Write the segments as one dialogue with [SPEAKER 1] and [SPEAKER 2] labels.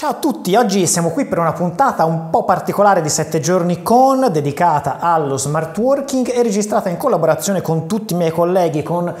[SPEAKER 1] Ciao a tutti, oggi siamo qui per una puntata un po' particolare di 7 giorni con, dedicata allo smart working e registrata in collaborazione con tutti i miei colleghi, con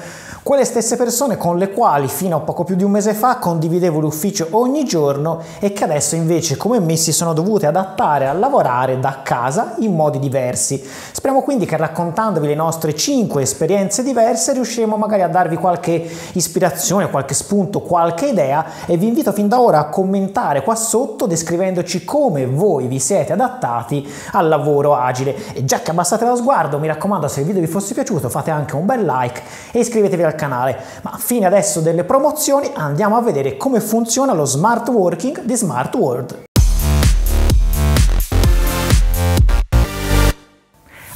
[SPEAKER 1] quelle stesse persone con le quali fino a poco più di un mese fa condividevo l'ufficio ogni giorno e che adesso invece come me si sono dovute adattare a lavorare da casa in modi diversi. Speriamo quindi che raccontandovi le nostre 5 esperienze diverse riusciremo magari a darvi qualche ispirazione, qualche spunto, qualche idea e vi invito fin da ora a commentare qua sotto descrivendoci come voi vi siete adattati al lavoro agile. E già che abbassate lo sguardo, mi raccomando se il video vi fosse piaciuto fate anche un bel like e iscrivetevi al canale canale. Ma fine adesso delle promozioni, andiamo a vedere come funziona lo smart working di Smart World.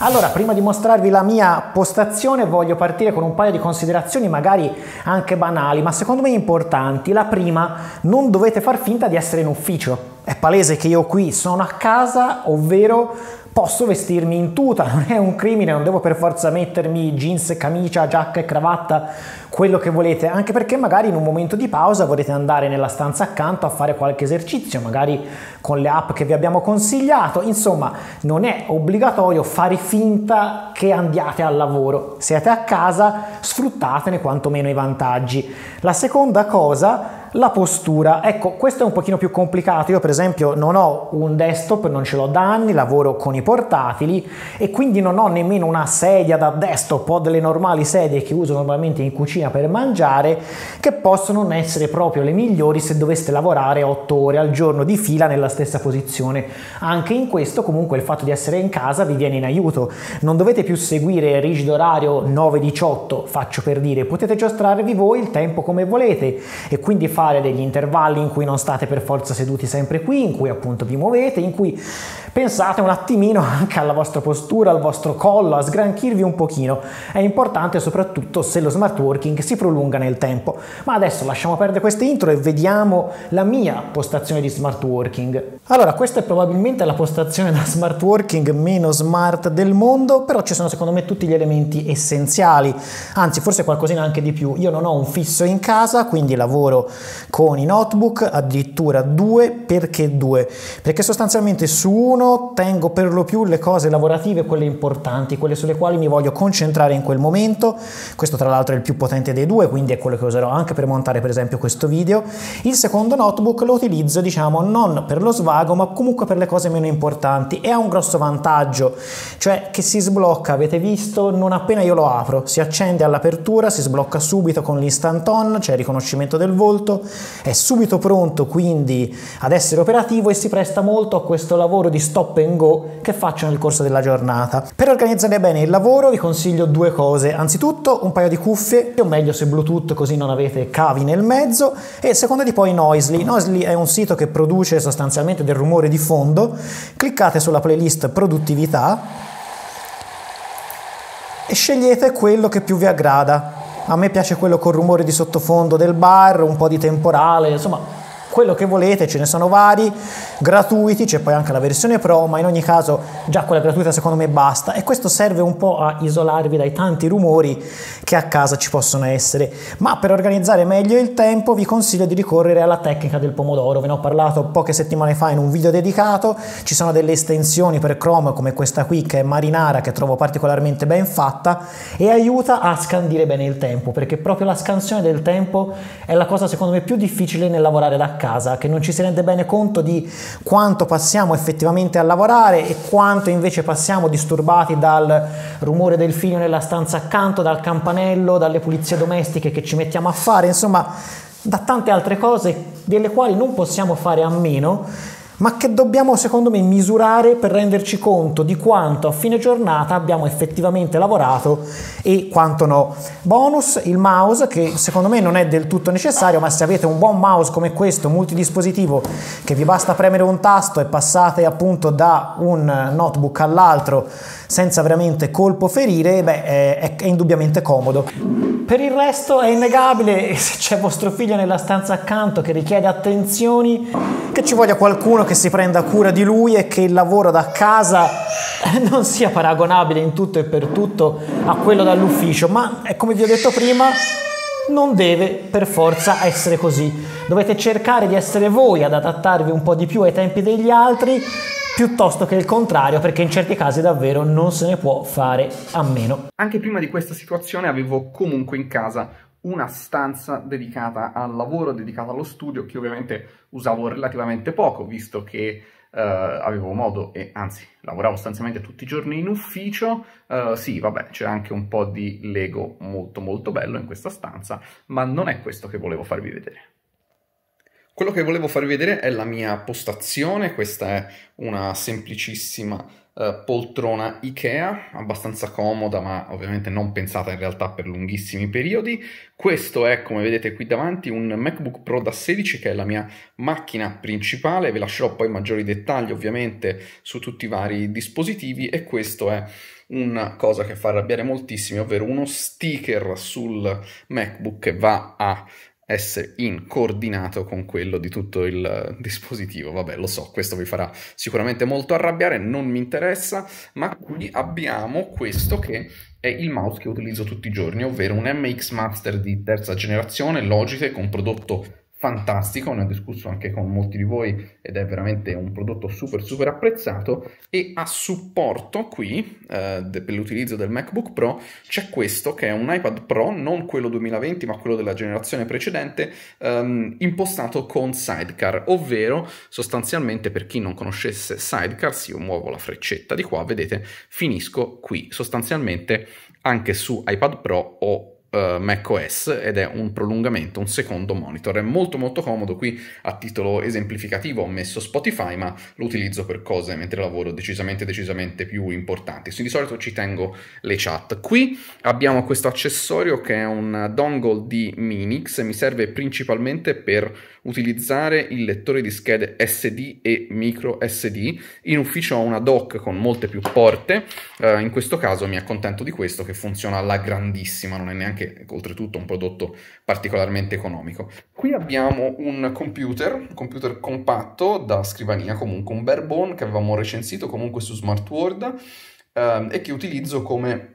[SPEAKER 1] Allora, prima di mostrarvi la mia postazione, voglio partire con un paio di considerazioni, magari anche banali, ma secondo me importanti. La prima, non dovete far finta di essere in ufficio. È palese che io qui sono a casa, ovvero posso vestirmi in tuta, non è un crimine, non devo per forza mettermi jeans, camicia, giacca e cravatta, quello che volete, anche perché magari in un momento di pausa volete andare nella stanza accanto a fare qualche esercizio, magari con le app che vi abbiamo consigliato, insomma non è obbligatorio fare finta che andiate al lavoro, siete a casa, sfruttatene quantomeno i vantaggi. La seconda cosa la postura. Ecco, questo è un pochino più complicato. Io per esempio non ho un desktop, non ce l'ho da anni, lavoro con i portatili e quindi non ho nemmeno una sedia da desktop, ho delle normali sedie che uso normalmente in cucina per mangiare che possono non essere proprio le migliori se doveste lavorare 8 ore al giorno di fila nella stessa posizione. Anche in questo comunque il fatto di essere in casa vi viene in aiuto. Non dovete più seguire rigido orario 9-18, faccio per dire, potete giostrarvi voi il tempo come volete e quindi fare fare degli intervalli in cui non state per forza seduti sempre qui, in cui appunto vi muovete, in cui pensate un attimino anche alla vostra postura, al vostro collo, a sgranchirvi un pochino. È importante soprattutto se lo smart working si prolunga nel tempo. Ma adesso lasciamo perdere queste intro e vediamo la mia postazione di smart working. Allora, questa è probabilmente la postazione da smart working meno smart del mondo, però ci sono secondo me tutti gli elementi essenziali, anzi forse qualcosina anche di più. Io non ho un fisso in casa, quindi lavoro con i notebook addirittura due perché due perché sostanzialmente su uno tengo per lo più le cose lavorative quelle importanti quelle sulle quali mi voglio concentrare in quel momento questo tra l'altro è il più potente dei due quindi è quello che userò anche per montare per esempio questo video il secondo notebook lo utilizzo diciamo non per lo svago ma comunque per le cose meno importanti e ha un grosso vantaggio cioè che si sblocca avete visto non appena io lo apro si accende all'apertura si sblocca subito con l'instant on c'è cioè il riconoscimento del volto è subito pronto quindi ad essere operativo e si presta molto a questo lavoro di stop and go che faccio nel corso della giornata. Per organizzare bene il lavoro vi consiglio due cose, anzitutto un paio di cuffie, o meglio se Bluetooth così non avete cavi nel mezzo, e secondo di poi Noisly. Noisly è un sito che produce sostanzialmente del rumore di fondo, cliccate sulla playlist produttività e scegliete quello che più vi aggrada a me piace quello col rumore di sottofondo del bar, un po' di temporale, insomma quello che volete, ce ne sono vari, gratuiti, c'è poi anche la versione pro, ma in ogni caso già quella gratuita secondo me basta e questo serve un po' a isolarvi dai tanti rumori che a casa ci possono essere, ma per organizzare meglio il tempo vi consiglio di ricorrere alla tecnica del pomodoro, ve ne ho parlato poche settimane fa in un video dedicato, ci sono delle estensioni per Chrome come questa qui che è marinara che trovo particolarmente ben fatta e aiuta a scandire bene il tempo, perché proprio la scansione del tempo è la cosa secondo me più difficile nel lavorare da casa casa, che non ci si rende bene conto di quanto passiamo effettivamente a lavorare e quanto invece passiamo disturbati dal rumore del figlio nella stanza accanto, dal campanello, dalle pulizie domestiche che ci mettiamo a fare, insomma da tante altre cose delle quali non possiamo fare a meno ma che dobbiamo secondo me misurare per renderci conto di quanto a fine giornata abbiamo effettivamente lavorato e quanto no. Bonus il mouse che secondo me non è del tutto necessario, ma se avete un buon mouse come questo multidispositivo che vi basta premere un tasto e passate appunto da un notebook all'altro senza veramente colpo ferire, beh eh, è, è indubbiamente comodo. Per il resto è innegabile, se c'è vostro figlio nella stanza accanto che richiede attenzioni, che ci voglia qualcuno che si prenda cura di lui e che il lavoro da casa non sia paragonabile in tutto e per tutto a quello dall'ufficio, ma è eh, come vi ho detto prima, non deve per forza essere così. Dovete cercare di essere voi ad adattarvi un po' di più ai tempi degli altri, piuttosto che il contrario, perché in certi casi davvero non se ne può fare a meno.
[SPEAKER 2] Anche prima di questa situazione avevo comunque in casa una stanza dedicata al lavoro, dedicata allo studio, che ovviamente usavo relativamente poco, visto che Uh, avevo modo e anzi lavoravo sostanzialmente tutti i giorni in ufficio uh, sì vabbè c'è anche un po' di Lego molto molto bello in questa stanza ma non è questo che volevo farvi vedere quello che volevo farvi vedere è la mia postazione, questa è una semplicissima eh, poltrona Ikea, abbastanza comoda ma ovviamente non pensata in realtà per lunghissimi periodi. Questo è, come vedete qui davanti, un MacBook Pro da 16 che è la mia macchina principale, vi lascerò poi maggiori dettagli ovviamente su tutti i vari dispositivi e questo è una cosa che fa arrabbiare moltissimi, ovvero uno sticker sul MacBook che va a essere in coordinato con quello di tutto il eh, dispositivo. Vabbè, lo so, questo vi farà sicuramente molto arrabbiare, non mi interessa, ma qui abbiamo questo che è il mouse che utilizzo tutti i giorni, ovvero un MX Master di terza generazione Logitech, un prodotto fantastico, ne ho discusso anche con molti di voi ed è veramente un prodotto super super apprezzato e a supporto qui eh, de, per l'utilizzo del MacBook Pro c'è questo che è un iPad Pro, non quello 2020 ma quello della generazione precedente, ehm, impostato con Sidecar, ovvero sostanzialmente per chi non conoscesse Sidecar, se io muovo la freccetta di qua, vedete, finisco qui, sostanzialmente anche su iPad Pro ho uh, macOS ed è un prolungamento, un secondo monitor. È molto molto comodo, qui a titolo esemplificativo ho messo Spotify, ma lo utilizzo per cose mentre lavoro decisamente decisamente più importanti. Quindi di solito ci tengo le chat. Qui abbiamo questo accessorio che è un dongle di Minix, mi serve principalmente per utilizzare il lettore di schede SD e micro SD. In ufficio ho una dock con molte più porte, uh, in questo caso mi accontento di questo che funziona alla grandissima, non è neanche anche oltretutto un prodotto particolarmente economico. Qui abbiamo un computer, un computer compatto da scrivania, comunque un barebone che avevamo recensito comunque su SmartWord ehm, e che utilizzo come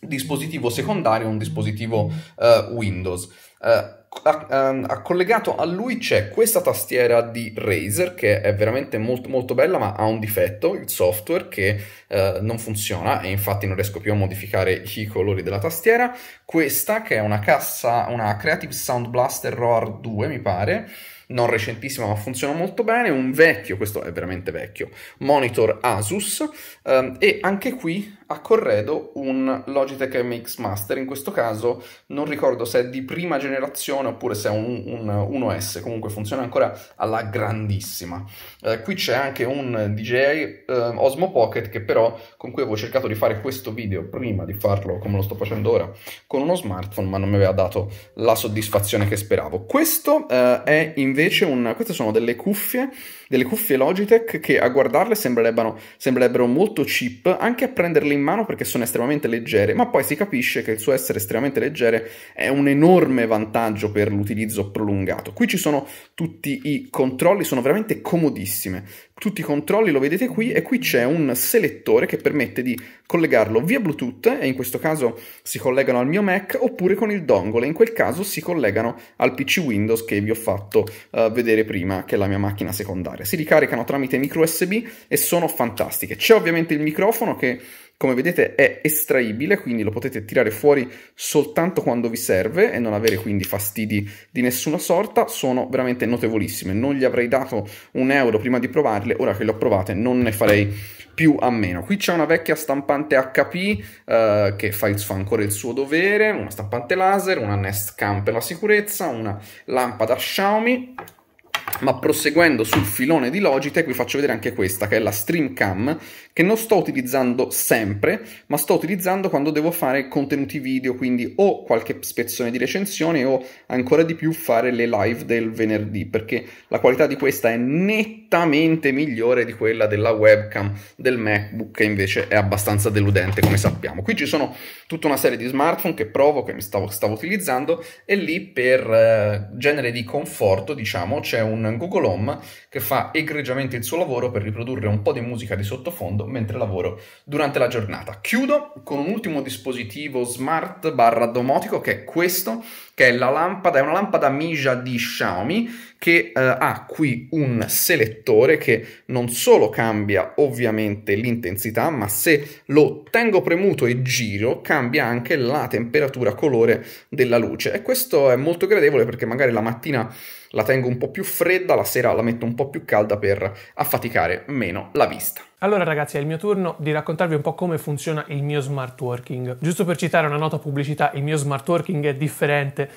[SPEAKER 2] dispositivo secondario, un dispositivo eh, Windows. Eh, accollegato ehm, a lui c'è questa tastiera di Razer che è veramente molto molto bella ma ha un difetto, il software che eh, non funziona e infatti non riesco più a modificare i colori della tastiera, questa che è una cassa, una Creative Sound Blaster Roar 2 mi pare, non recentissima ma funziona molto bene, un vecchio, questo è veramente vecchio, monitor Asus ehm, e anche qui a corredo un Logitech MX Master, in questo caso non ricordo se è di prima generazione oppure se è un, un 1S, comunque funziona ancora alla grandissima. Eh, qui c'è anche un DJI eh, Osmo Pocket che però con cui avevo cercato di fare questo video prima di farlo come lo sto facendo ora con uno smartphone, ma non mi aveva dato la soddisfazione che speravo. Questo eh, è invece un queste sono delle cuffie, delle cuffie Logitech che a guardarle sembrerebbero molto cheap, anche a prenderle in mano perché sono estremamente leggere, ma poi si capisce che il suo essere estremamente leggere è un enorme vantaggio per l'utilizzo prolungato. Qui ci sono tutti i controlli, sono veramente comodissime. Tutti i controlli lo vedete qui e qui c'è un selettore che permette di collegarlo via Bluetooth e in questo caso si collegano al mio Mac oppure con il dongle, in quel caso si collegano al PC Windows che vi ho fatto uh, vedere prima, che è la mia macchina secondaria. Si ricaricano tramite micro USB e sono fantastiche. C'è ovviamente il microfono che come vedete è estraibile, quindi lo potete tirare fuori soltanto quando vi serve e non avere quindi fastidi di nessuna sorta. Sono veramente notevolissime. Non gli avrei dato un euro prima di provarle, ora che le ho provate non ne farei più a meno. Qui c'è una vecchia stampante HP eh, che fa, il, fa, ancora il suo dovere, una stampante laser, una Nest Cam per la sicurezza, una lampada Xiaomi. Ma proseguendo sul filone di Logitech vi faccio vedere anche questa che è la Stream Cam che non sto utilizzando sempre, ma sto utilizzando quando devo fare contenuti video, quindi o qualche spezzone di recensione o ancora di più fare le live del venerdì, perché la qualità di questa è nettamente migliore di quella della webcam del MacBook, che invece è abbastanza deludente, come sappiamo. Qui ci sono tutta una serie di smartphone che provo, che mi stavo, stavo utilizzando, e lì per eh, genere di conforto, diciamo, c'è un Google Home che fa egregiamente il suo lavoro per riprodurre un po' di musica di sottofondo mondo mentre lavoro durante la giornata. Chiudo con un ultimo dispositivo smart barra domotico che è questo, che è la lampada, è una lampada Mija di Xiaomi che eh, ha qui un selettore che non solo cambia ovviamente l'intensità, ma se lo tengo premuto e giro cambia anche la temperatura colore della luce e questo è molto gradevole perché magari la mattina la tengo un po' più fredda, la sera la metto un po' più calda per affaticare meno la vista.
[SPEAKER 3] Allora ragazzi è il mio turno di raccontarvi un po' come funziona il mio smart working. Giusto per citare una nota pubblicità, il mio smart working è differente,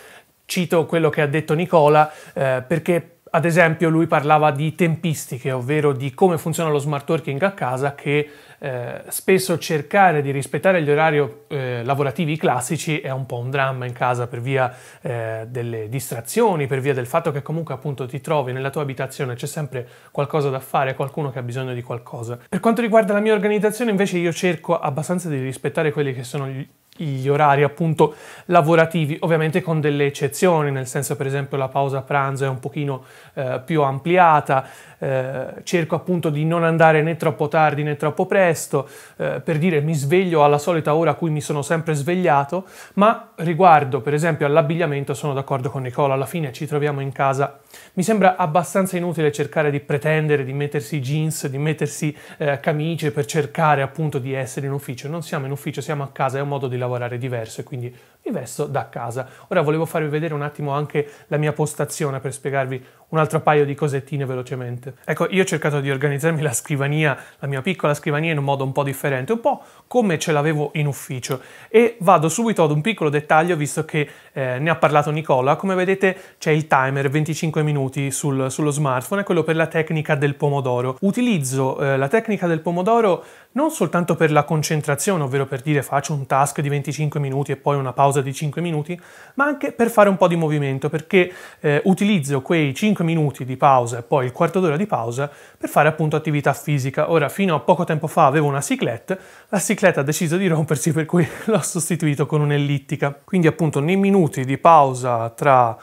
[SPEAKER 3] cito quello che ha detto Nicola eh, perché ad esempio lui parlava di tempistiche, ovvero di come funziona lo smart working a casa che eh, spesso cercare di rispettare gli orari eh, lavorativi classici è un po' un dramma in casa per via eh, delle distrazioni, per via del fatto che comunque appunto ti trovi nella tua abitazione, c'è sempre qualcosa da fare, qualcuno che ha bisogno di qualcosa. Per quanto riguarda la mia organizzazione invece io cerco abbastanza di rispettare quelli che sono gli gli orari appunto lavorativi, ovviamente con delle eccezioni, nel senso per esempio la pausa pranzo è un pochino eh, più ampliata, eh, cerco appunto di non andare né troppo tardi né troppo presto, eh, per dire mi sveglio alla solita ora a cui mi sono sempre svegliato, ma riguardo per esempio all'abbigliamento sono d'accordo con Nicola, alla fine ci troviamo in casa. Mi sembra abbastanza inutile cercare di pretendere di mettersi jeans, di mettersi eh, camicie per cercare appunto di essere in ufficio, non siamo in ufficio, siamo a casa, è un modo di lavorare diverso e quindi mi vesto da casa. Ora volevo farvi vedere un attimo anche la mia postazione per spiegarvi un altro paio di cosettine velocemente. Ecco, io ho cercato di organizzarmi la scrivania, la mia piccola scrivania, in un modo un po' differente, un po' come ce l'avevo in ufficio. E vado subito ad un piccolo dettaglio, visto che eh, ne ha parlato Nicola. Come vedete c'è il timer 25 minuti sul, sullo smartphone, è quello per la tecnica del pomodoro. Utilizzo eh, la tecnica del pomodoro non soltanto per la concentrazione, ovvero per dire faccio un task di 25 minuti e poi una pausa di 5 minuti, ma anche per fare un po' di movimento, perché eh, utilizzo quei 5 minuti di pausa e poi il quarto d'ora di pausa per fare appunto attività fisica. Ora, fino a poco tempo fa avevo una cyclette, la cyclette ha deciso di rompersi per cui l'ho sostituito con un'ellittica. Quindi appunto nei minuti di pausa tra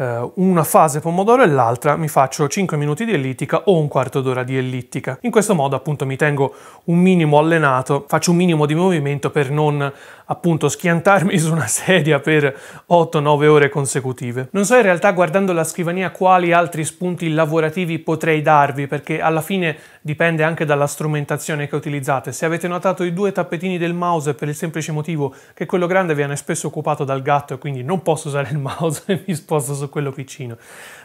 [SPEAKER 3] eh, una fase pomodoro e l'altra mi faccio 5 minuti di ellittica o un quarto d'ora di ellittica. In questo modo appunto mi tengo un minimo allenato, faccio un minimo di movimento per non appunto schiantarmi su una sedia per 8-9 ore consecutive. Non so in realtà guardando la scrivania quali altri spunti lavorativi potrei darvi perché alla fine dipende anche dalla strumentazione che utilizzate. Se avete notato i due tappetini del mouse per il semplice motivo che quello grande viene spesso occupato dal gatto e quindi non posso usare il mouse e mi sposto su quello piccino.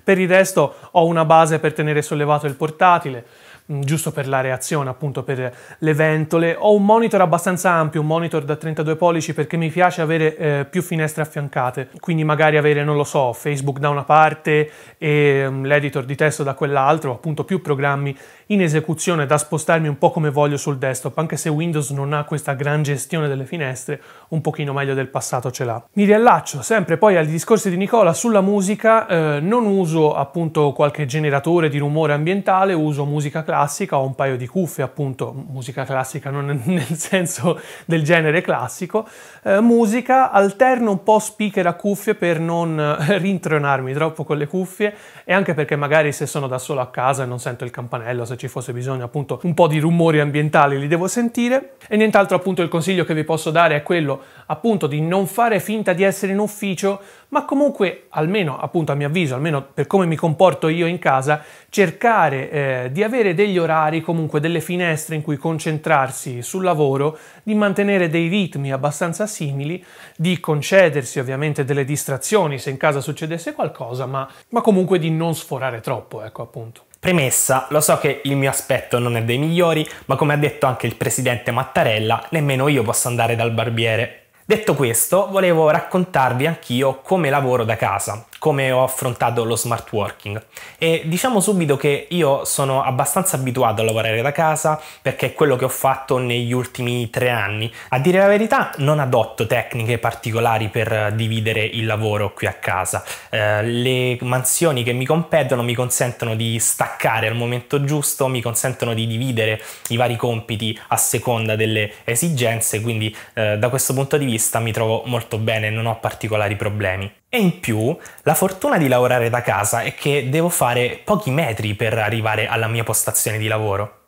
[SPEAKER 3] Per il resto ho una base per tenere sollevato il portatile, mm, giusto per la reazione, appunto per le ventole. Ho un monitor abbastanza ampio, un monitor da 32 pollici perché mi piace avere eh, più finestre affiancate, quindi magari avere, non lo so, Facebook da una parte e um, l'editor di testo da quell'altro, appunto più programmi in esecuzione da spostarmi un po' come voglio sul desktop, anche se Windows non ha questa gran gestione delle finestre, un pochino meglio del passato ce l'ha. Mi riallaccio sempre poi ai discorsi di Nicola sulla musica, eh, non uso appunto qualche generatore di rumore ambientale, uso musica classica, ho un paio di cuffie appunto, musica classica non nel senso del genere classico, eh, musica, alterno un po' speaker a cuffie per non eh, rintronarmi troppo con le cuffie e anche perché magari se sono da solo a casa e non sento il campanello, se se ci fosse bisogno appunto un po' di rumori ambientali li devo sentire e nient'altro appunto il consiglio che vi posso dare è quello appunto di non fare finta di essere in ufficio ma comunque almeno appunto a mio avviso almeno per come mi comporto io in casa cercare eh, di avere degli orari comunque delle finestre in cui concentrarsi sul lavoro di mantenere dei ritmi abbastanza simili di concedersi ovviamente delle distrazioni se in casa succedesse qualcosa ma, ma comunque di non sforare troppo ecco appunto
[SPEAKER 4] Premessa, lo so che il mio aspetto non è dei migliori, ma come ha detto anche il presidente Mattarella, nemmeno io posso andare dal barbiere. Detto questo, volevo raccontarvi anch'io come lavoro da casa, come ho affrontato lo smart working. E diciamo subito che io sono abbastanza abituato a lavorare da casa perché è quello che ho fatto negli ultimi tre anni. A dire la verità non adotto tecniche particolari per dividere il lavoro qui a casa. Eh, le mansioni che mi competono mi consentono di staccare al momento giusto, mi consentono di dividere i vari compiti a seconda delle esigenze, quindi eh, da questo punto di vista mi trovo molto bene, non ho particolari problemi. E in più, la fortuna di lavorare da casa è che devo fare pochi metri per arrivare alla mia postazione di lavoro.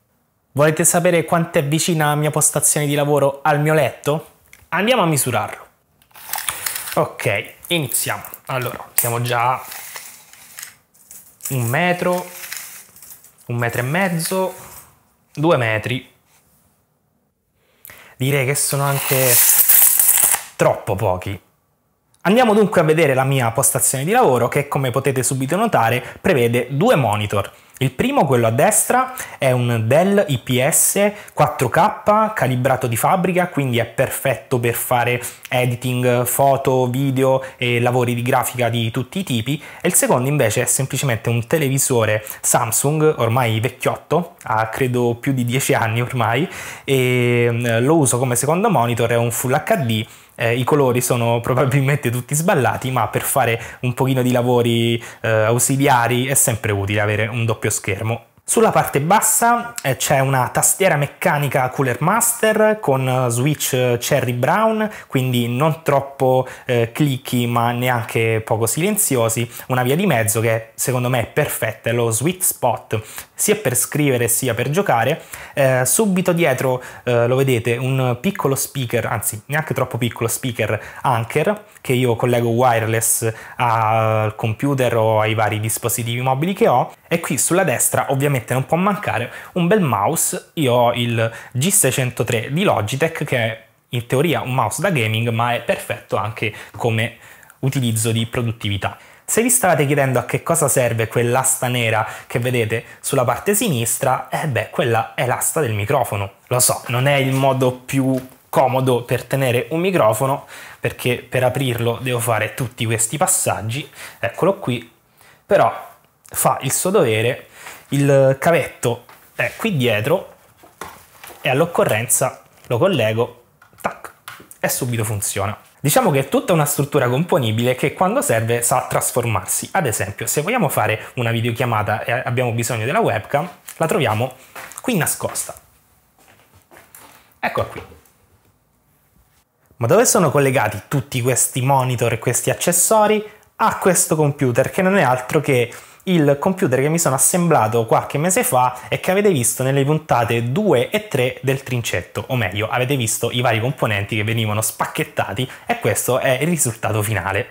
[SPEAKER 4] Volete sapere quanto è vicina la mia postazione di lavoro al mio letto? Andiamo a misurarlo. Ok, iniziamo. Allora, siamo già a un metro, un metro e mezzo, due metri. Direi che sono anche troppo pochi. Andiamo dunque a vedere la mia postazione di lavoro che come potete subito notare prevede due monitor. Il primo, quello a destra, è un Dell IPS 4K calibrato di fabbrica, quindi è perfetto per fare editing, foto, video e lavori di grafica di tutti i tipi. E il secondo invece è semplicemente un televisore Samsung, ormai vecchiotto, ha credo più di 10 anni ormai, e mm, lo uso come secondo monitor, è un Full HD eh, i colori sono probabilmente tutti sballati, ma per fare un pochino di lavori eh, ausiliari è sempre utile avere un doppio schermo. Sulla parte bassa eh, c'è una tastiera meccanica Cooler Master con eh, switch eh, Cherry Brown, quindi non troppo eh, clicchi ma neanche poco silenziosi, una via di mezzo che secondo me è perfetta, è lo sweet spot sia per scrivere sia per giocare. Eh, subito dietro eh, lo vedete un piccolo speaker, anzi neanche troppo piccolo speaker Anker che io collego wireless al computer o ai vari dispositivi mobili che ho e qui sulla destra ovviamente mettere un po' mancare un bel mouse. Io ho il G603 di Logitech che è in teoria un mouse da gaming ma è perfetto anche come utilizzo di produttività. Se vi stavate chiedendo a che cosa serve quell'asta nera che vedete sulla parte sinistra, eh beh, quella è l'asta del microfono. Lo so, non è il modo più comodo per tenere un microfono, perché per aprirlo devo fare tutti questi passaggi. Eccolo qui, però fa il suo dovere il eh, cavetto è qui dietro e all'occorrenza lo collego, tac, e subito funziona. Diciamo che è tutta una struttura componibile che quando serve sa trasformarsi. Ad esempio, se vogliamo fare una videochiamata e abbiamo bisogno della webcam, la troviamo qui nascosta. Eccola qui. Ma dove sono collegati tutti questi monitor e questi accessori? A questo computer che non è altro che il computer che mi sono assemblato qualche mese fa e che avete visto nelle puntate 2 e 3 del trincetto, o meglio, avete visto i vari componenti che venivano spacchettati e questo è il risultato finale.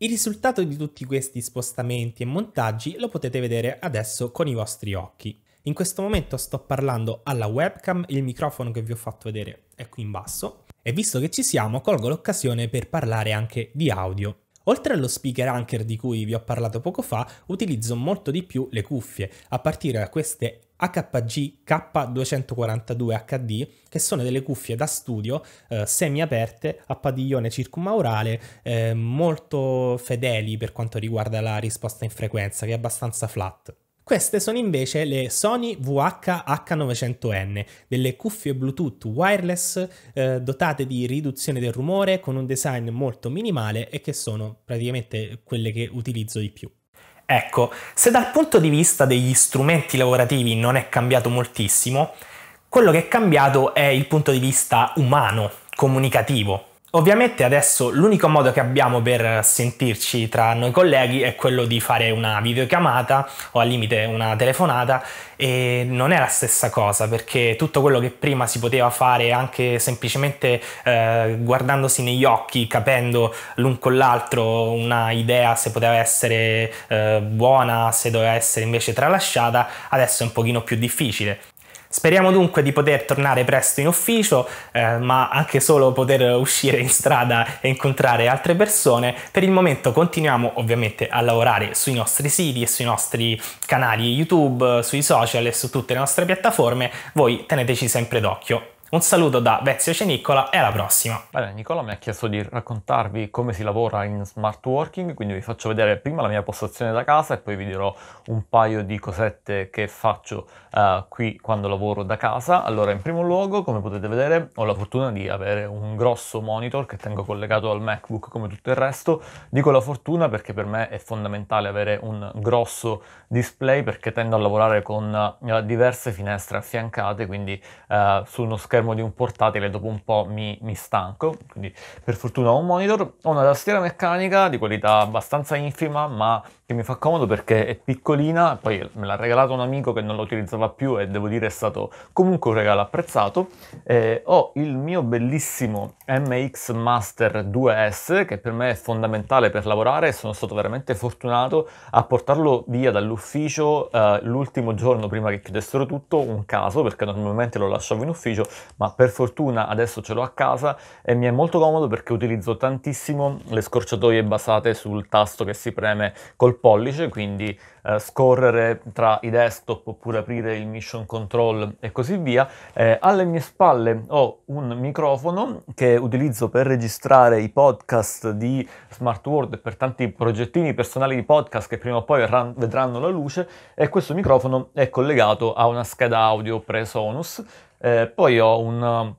[SPEAKER 4] Il risultato di tutti questi spostamenti e montaggi lo potete vedere adesso con i vostri occhi. In questo momento sto parlando alla webcam, il microfono che vi ho fatto vedere è qui in basso e visto che ci siamo colgo l'occasione per parlare anche di audio. Oltre allo speaker anchor di cui vi ho parlato poco fa, utilizzo molto di più le cuffie, a partire da queste AKG K242 HD, che sono delle cuffie da studio eh, aperte a padiglione circumaurale, eh, molto fedeli per quanto riguarda la risposta in frequenza, che è abbastanza flat. Queste sono invece le Sony VH-H900N, delle cuffie Bluetooth wireless eh, dotate di riduzione del rumore con un design molto minimale e che sono praticamente quelle che utilizzo di più. Ecco, se dal punto di vista degli strumenti lavorativi non è cambiato moltissimo, quello che è cambiato è il punto di vista umano, comunicativo, Ovviamente adesso l'unico modo che abbiamo per sentirci tra noi colleghi è quello di fare una videochiamata o al limite una telefonata e non è la stessa cosa perché tutto quello che prima si poteva fare anche semplicemente eh, guardandosi negli occhi, capendo l'un con l'altro una idea se poteva essere eh, buona, se doveva essere invece tralasciata, adesso è un pochino più difficile. Speriamo dunque di poter tornare presto in ufficio, eh, ma anche solo poter uscire in strada e incontrare altre persone. Per il momento continuiamo ovviamente a lavorare sui nostri siti e sui nostri canali YouTube, sui social e su tutte le nostre piattaforme. Voi teneteci sempre d'occhio. Un saluto da Vezio Ceniccola e alla prossima.
[SPEAKER 5] Bene, Nicola mi ha chiesto di raccontarvi come si lavora in smart working, quindi vi faccio vedere prima la mia postazione da casa e poi vi dirò un paio di cosette che faccio uh, qui quando lavoro da casa. Allora, in primo luogo, come potete vedere, ho la fortuna di avere un grosso monitor che tengo collegato al MacBook come tutto il resto. Dico la fortuna perché per me è fondamentale avere un grosso display perché tendo a lavorare con eh, diverse finestre affiancate, quindi uh, su uno schermo schermo di un portatile dopo un po' mi, mi stanco, quindi per fortuna ho un monitor, ho una tastiera meccanica di qualità abbastanza infima ma che mi fa comodo perché è piccolina, poi me l'ha regalato un amico che non lo utilizzava più e devo dire è stato comunque un regalo apprezzato, eh, ho il mio bellissimo MX Master 2S che per me è fondamentale per lavorare e sono stato veramente fortunato a portarlo via dall'ufficio eh, l'ultimo giorno prima che chiudessero tutto, un caso perché normalmente lo lasciavo in ufficio, ma per fortuna adesso ce l'ho a casa e mi è molto comodo perché utilizzo tantissimo le scorciatoie basate sul tasto che si preme col pollice, quindi eh, scorrere tra i desktop oppure aprire il mission control e così via. Eh, alle mie spalle ho un microfono che utilizzo per registrare i podcast di Smart World per tanti progettini personali di podcast che prima o poi verranno, vedranno la luce e questo microfono è collegato a una scheda audio pre-Sonus. Eh, poi ho un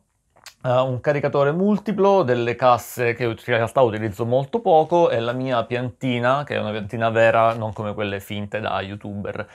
[SPEAKER 5] Uh, un caricatore multiplo, delle casse che in realtà utilizzo molto poco e la mia piantina, che è una piantina vera, non come quelle finte da youtuber.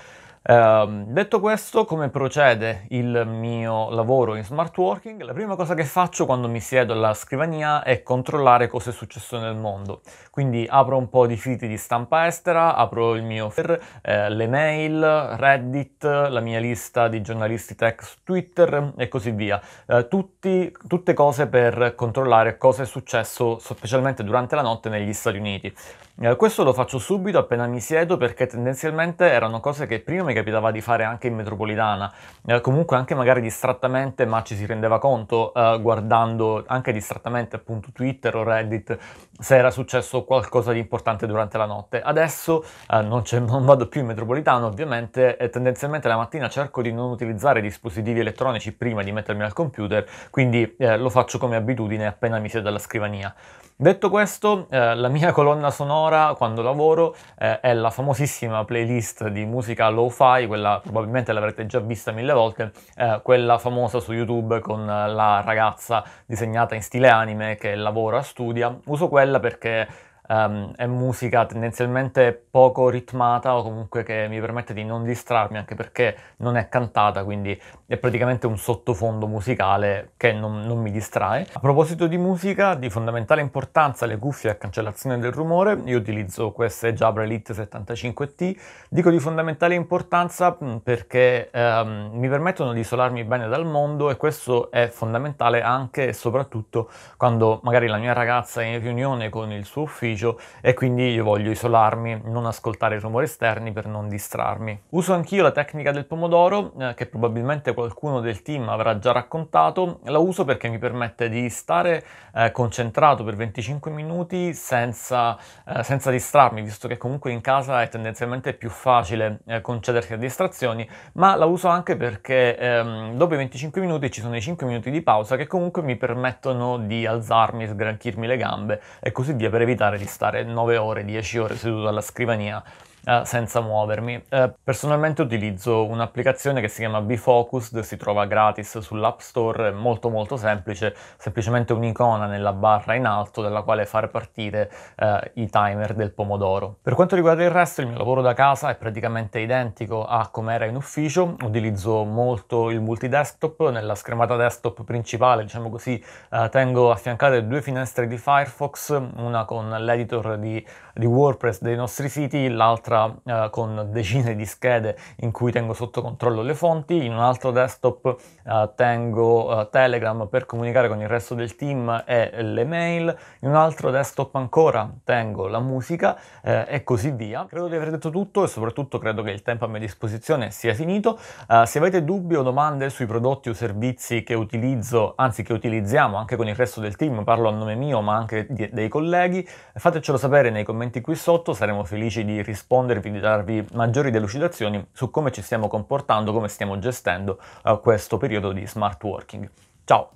[SPEAKER 5] Uh, detto questo, come procede il mio lavoro in smart working? La prima cosa che faccio quando mi siedo alla scrivania è controllare cosa è successo nel mondo. Quindi apro un po' di siti di stampa estera, apro il mio Twitter, eh, le mail, Reddit, la mia lista di giornalisti tech su Twitter e così via. Uh, tutti, tutte cose per controllare cosa è successo, specialmente durante la notte, negli Stati Uniti. Uh, questo lo faccio subito appena mi siedo perché tendenzialmente erano cose che prima mi capitava di fare anche in metropolitana, eh, comunque anche magari distrattamente, ma ci si rendeva conto eh, guardando anche distrattamente appunto Twitter o Reddit se era successo qualcosa di importante durante la notte. Adesso eh, non, non, vado più in metropolitana ovviamente e tendenzialmente la mattina cerco di non utilizzare dispositivi elettronici prima di mettermi al computer, quindi eh, lo faccio come abitudine appena mi siedo alla scrivania. Detto questo, eh, la mia colonna sonora quando lavoro eh, è la famosissima playlist di musica low-fi Spotify, quella probabilmente l'avrete già vista mille volte, eh, quella famosa su YouTube con la ragazza disegnata in stile anime che lavora, e studia. Uso quella perché um, è musica tendenzialmente poco ritmata o comunque che mi permette di non distrarmi anche perché non è cantata, quindi è praticamente un sottofondo musicale che non, non mi distrae. A proposito di musica, di fondamentale importanza le cuffie a cancellazione del rumore, io utilizzo queste Jabra Elite 75T, dico di fondamentale importanza mm, perché um, mi permettono di isolarmi bene dal mondo e questo è fondamentale anche e soprattutto quando magari la mia ragazza è in riunione con il suo ufficio ufficio e quindi io voglio isolarmi, non ascoltare i rumori esterni per non distrarmi. Uso anch'io la tecnica del pomodoro, eh, che probabilmente qualcuno del team avrà già raccontato, la uso perché mi permette di stare eh, concentrato per 25 minuti senza, eh, senza, distrarmi, visto che comunque in casa è tendenzialmente più facile eh, concedersi a distrazioni, ma la uso anche perché ehm, dopo i 25 minuti ci sono i 5 minuti di pausa che comunque mi permettono di alzarmi, sgranchirmi le gambe e così via per evitare di di stare 9 ore, 10 ore seduto alla scrivania eh, senza muovermi. Eh, personalmente utilizzo un'applicazione che si chiama BeFocused, si trova gratis sull'App Store, è molto molto semplice, semplicemente un'icona nella barra in alto dalla quale far partire eh, i timer del pomodoro. Per quanto riguarda il resto, il mio lavoro da casa è praticamente identico a come era in ufficio, utilizzo molto il multidesktop, nella schermata desktop principale, diciamo così, eh, tengo affiancate due finestre di Firefox, una con l'editor di, di WordPress dei nostri siti, l'altra un'altra eh, con decine di schede in cui tengo sotto controllo le fonti, in un altro desktop eh, tengo eh, Telegram per comunicare con il resto del team e le mail, in un altro desktop ancora tengo la musica eh, e così via. Credo di aver detto tutto e soprattutto credo che il tempo a mia disposizione sia finito. Eh, se avete dubbi o domande sui prodotti o servizi che utilizzo, anzi che utilizziamo anche con il resto del team, parlo a nome mio ma anche di, dei colleghi, fatecelo sapere nei commenti qui sotto, saremo felici di rispondere rispondervi, di darvi maggiori delucidazioni su come ci stiamo comportando, come stiamo gestendo eh, questo periodo di smart working. Ciao!